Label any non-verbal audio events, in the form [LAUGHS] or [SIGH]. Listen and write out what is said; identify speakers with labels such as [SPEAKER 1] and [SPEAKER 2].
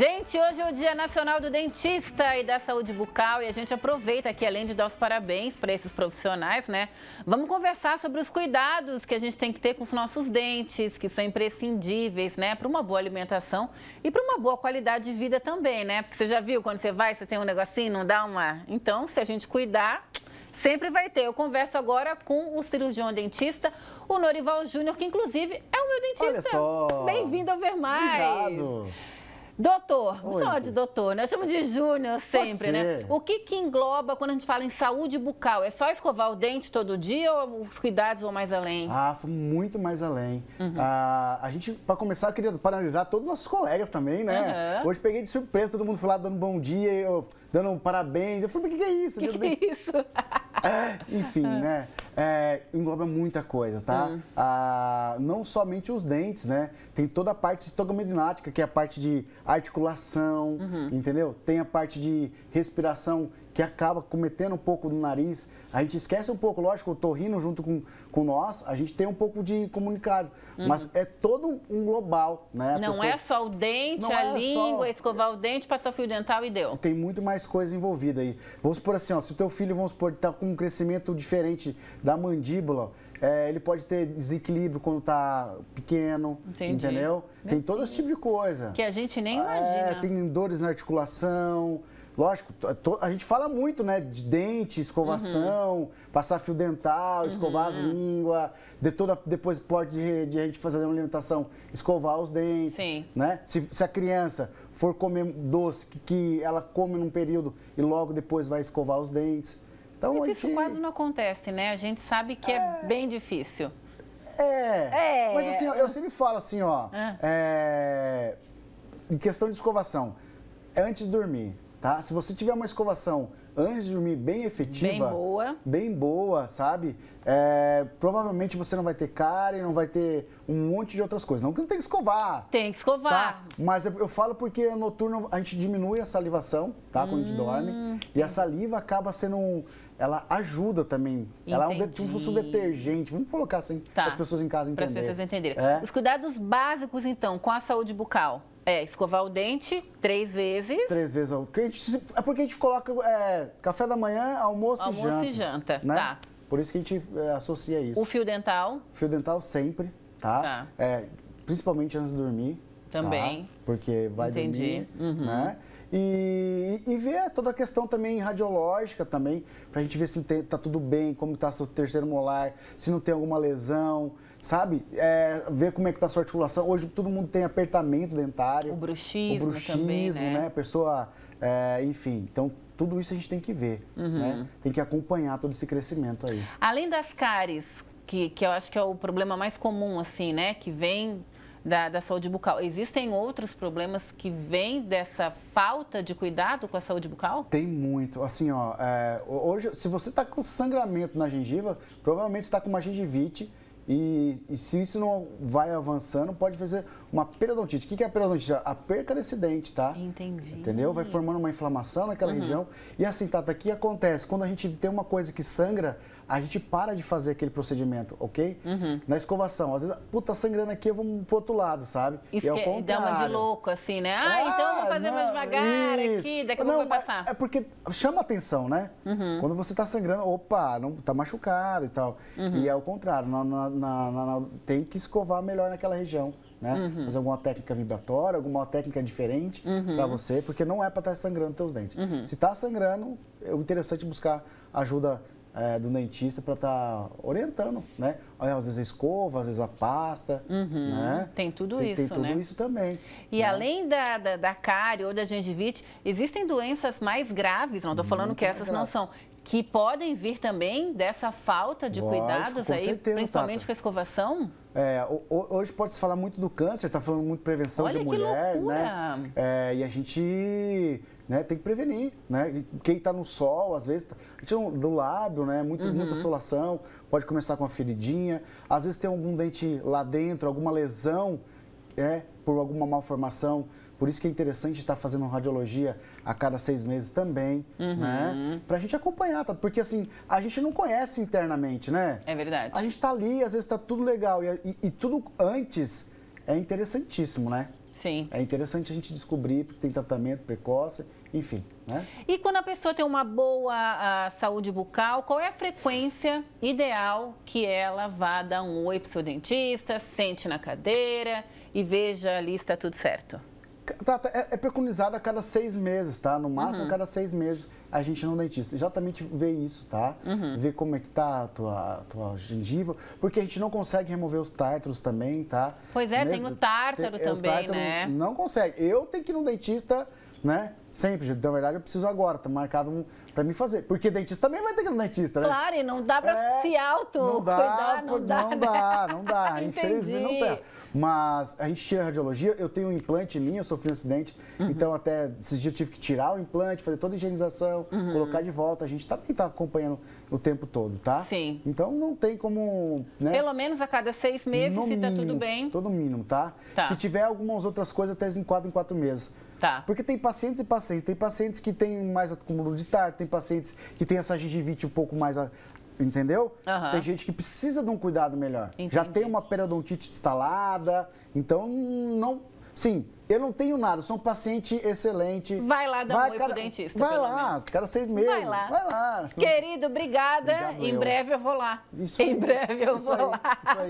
[SPEAKER 1] Gente, hoje é o Dia Nacional do Dentista e da Saúde Bucal e a gente aproveita aqui, além de dar os parabéns para esses profissionais, né? Vamos conversar sobre os cuidados que a gente tem que ter com os nossos dentes, que são imprescindíveis, né? Para uma boa alimentação e para uma boa qualidade de vida também, né? Porque você já viu, quando você vai, você tem um negocinho, não dá uma... Então, se a gente cuidar, sempre vai ter. Eu converso agora com o cirurgião dentista, o Norival Júnior, que inclusive é o meu dentista. Olha só! Bem-vindo ao Ver Mais! Obrigado! Doutor, só de doutor, né? Eu chamo de Júnior sempre, né? O que, que engloba quando a gente fala em saúde bucal? É só escovar o dente todo dia ou os cuidados vão mais além?
[SPEAKER 2] Ah, muito mais além. Uhum. Ah, a gente, para começar, queria paralisar todos os nossos colegas também, né? Uhum. Hoje peguei de surpresa, todo mundo foi lá dando bom dia, eu dando um parabéns. Eu falei, mas o que, que é isso? Que, que é isso? [LAUGHS] É, enfim, [LAUGHS] ah. né? é, engloba muita coisa, tá? Uhum. Ah, não somente os dentes, né? Tem toda a parte estogomedinática, que é a parte de articulação, uhum. entendeu? Tem a parte de respiração que acaba cometendo um pouco do nariz. A gente esquece um pouco, lógico, o Torrino junto com, com nós, a gente tem um pouco de comunicado. Uhum. Mas é todo um global, né? A não pessoa... é só
[SPEAKER 1] o dente, não a é língua, só... escovar o dente, passar fio dental e deu.
[SPEAKER 2] Tem muito mais coisa envolvida aí. Vamos supor assim, ó, se o teu filho, vamos supor, está com um crescimento diferente da mandíbula, é, ele pode ter desequilíbrio quando está pequeno, Entendi. entendeu? Meu tem todo Deus. esse tipo de coisa. Que
[SPEAKER 1] a gente nem é, imagina.
[SPEAKER 2] Tem dores na articulação, Lógico, a gente fala muito, né? De dente, escovação, uhum. passar fio dental, escovar uhum. as línguas, de toda, depois pode de, de, a gente fazer uma alimentação, escovar os dentes. Sim. Né? Se, se a criança for comer doce, que, que ela come num período e logo depois vai escovar os dentes.
[SPEAKER 1] Então, Mas gente... isso quase não acontece, né? A gente sabe que é, é bem difícil.
[SPEAKER 2] É. é. Mas assim, eu, sempre falo assim, ó. Ah. É... Em questão de escovação, é antes de dormir tá? Se você tiver uma escovação antes de dormir bem efetiva, bem boa, bem boa sabe? É, provavelmente você não vai ter cárie, não vai ter um monte de outras coisas. Não que não tem que escovar.
[SPEAKER 1] Tem que escovar. Tá?
[SPEAKER 2] Mas eu, eu, falo porque noturno a gente diminui a salivação, tá? Quando hum, a gente hum, dorme. E a saliva acaba sendo um... Ela ajuda também. Entendi. Ela é um, tipo, um detergente. Vamos colocar assim, tá. para as pessoas em casa entenderem. Para as pessoas entenderem. É. Os
[SPEAKER 1] cuidados básicos, então, com a saúde bucal. É, escovar o dente três vezes. Três
[SPEAKER 2] vezes ao gente, É porque a gente coloca é, café da manhã, almoço, almoço e janta. Almoço e janta, né? tá. Por isso que a gente é, associa isso. O
[SPEAKER 1] fio dental.
[SPEAKER 2] Fio dental sempre, tá? tá. É, principalmente antes de dormir. Tá? Também. Tá? Porque vai Entendi. dormir, uhum. né? E, e, ver toda a questão também radiológica também, pra gente ver se tem, tá tudo bem, como tá seu terceiro molar, se não tem alguma lesão, sabe? É, ver como é que está a sua articulação. Hoje todo mundo tem apertamento dentário. O bruxismo, o bruxismo também, né? né? A pessoa, é, enfim, então tudo isso a gente tem que ver, uhum. né? Tem que acompanhar todo esse crescimento aí.
[SPEAKER 1] Além das cáries, que, que eu acho que é o problema mais comum, assim, né? Que vem da, da, saúde bucal. Existem outros problemas que vêm dessa falta de cuidado com a saúde bucal?
[SPEAKER 2] Tem muito. Assim, ó, é, hoje, se você está com sangramento na gengiva, provavelmente está com uma gengivite e, e, se isso não vai avançando, pode fazer uma periodontite. O que é a periodontite? A perca desse dente, tá? Entendi. Entendeu? Vai formando uma inflamação naquela uhum. região. E a sintata aqui acontece quando a gente tem uma coisa que sangra, a gente para de fazer aquele procedimento, ok? Uhum. Na escovação, às vezes, puta, sangrando aqui, eu vou pro outro lado, sabe? Isso e contrário. É dá uma de louco,
[SPEAKER 1] assim, né? Ah, então ah então vou fazer não, mais devagar isso. aqui, daqui a pouco vai passar.
[SPEAKER 2] É porque chama atenção, né? Uhum. Quando você tá sangrando, opa, não, tá machucado e tal. Uhum. E é o contrário, na, na, na, tem que escovar melhor naquela região. Né? Uhum. Fazer alguma técnica vibratória, alguma técnica diferente uhum. para você, porque não é para estar tá sangrando teus dentes. Uhum. Se está sangrando, é interessante é buscar ajuda é, do dentista para estar tá orientando, né? Às vezes a escova, às vezes a pasta, uhum, né? Tem tudo tem, isso, tem tudo né? isso também.
[SPEAKER 1] E né? além da, da, da cárie ou da gengivite, existem doenças mais graves, não estou hum, falando que essas não são, que podem vir também dessa falta de Lógico, cuidados aí, certeza, principalmente Tata. com a escovação?
[SPEAKER 2] É, hoje pode se falar muito do câncer, está falando muito de prevenção Olha de mulher, né? É, e a gente né, tem que prevenir, né? Quem está no sol, às vezes, tá, do lábio, né? Muito, uhum. Muita solação, pode começar com uma feridinha, às vezes tem algum dente lá dentro, alguma lesão, é, por alguma malformação por isso que é interessante estar tá fazendo radiologia a cada seis meses também, uhum. né? Pra gente acompanhar, tá? Porque assim, a gente não conhece internamente, né? É verdade. A gente tá ali, às vezes tá tudo legal. E, e, e tudo antes é interessantíssimo, né? Sim. É interessante a gente descobrir, porque tem tratamento precoce, enfim, né?
[SPEAKER 1] E quando a pessoa tem uma boa saúde bucal, qual é a frequência ideal que ela vá dar um oi pro seu dentista, sente na cadeira e veja ali se está tudo certo?
[SPEAKER 2] Tata, tá, tá, é, é preconizado a cada seis meses, tá? No máximo uhum. a cada seis meses a gente no é dentista. Exatamente vê isso, tá? Uhum. Vê como é que tá a tua, tua gengiva, porque a gente não consegue remover os tártaros também, tá? Pois é, Mesmo, tem o tártaro tem, também, é, o tártaro né? Não consegue. Eu tenho que ir no dentista né? Sempre, na verdade eu preciso agora, tá marcado um, pra mim fazer. Porque dentista também vai ter que ir no dentista, né?
[SPEAKER 1] Claro, e não dá pra é, se auto não dá, cuidar, não, né? dá. Não dá, né?
[SPEAKER 2] não dá. Infelizmente não dá. Mas a gente tira a radiologia, eu tenho um implante em mim, eu sofri um acidente, uhum. então até esses dias eu tive que tirar o implante, fazer toda a higienização, uhum. colocar de volta. A gente também tá acompanhando o tempo todo, tá? Sim. Então não tem como. Né? Pelo
[SPEAKER 1] menos a cada seis meses, no se mínimo, tá tudo bem.
[SPEAKER 2] Todo mínimo, tá? tá? Se tiver algumas outras coisas, até em quatro em quatro meses. Tá. Porque tem pacientes e pacientes. Tem pacientes que têm mais acúmulo de tarde, tem pacientes que têm essa gengivite um pouco mais a entendeu? Uhum. Tem gente que precisa de um cuidado melhor. Entendi. Já tem uma periodontite instalada, então não. Sim, eu não tenho nada, sou um paciente excelente. Vai lá dar um oi pro dentista. Vai lá, menos. cada seis meses. Vai lá. Vai
[SPEAKER 1] lá. Querido, obrigada. Obrigado, em eu. breve eu vou lá. Isso em aí. breve eu isso vou aí, lá. Isso aí.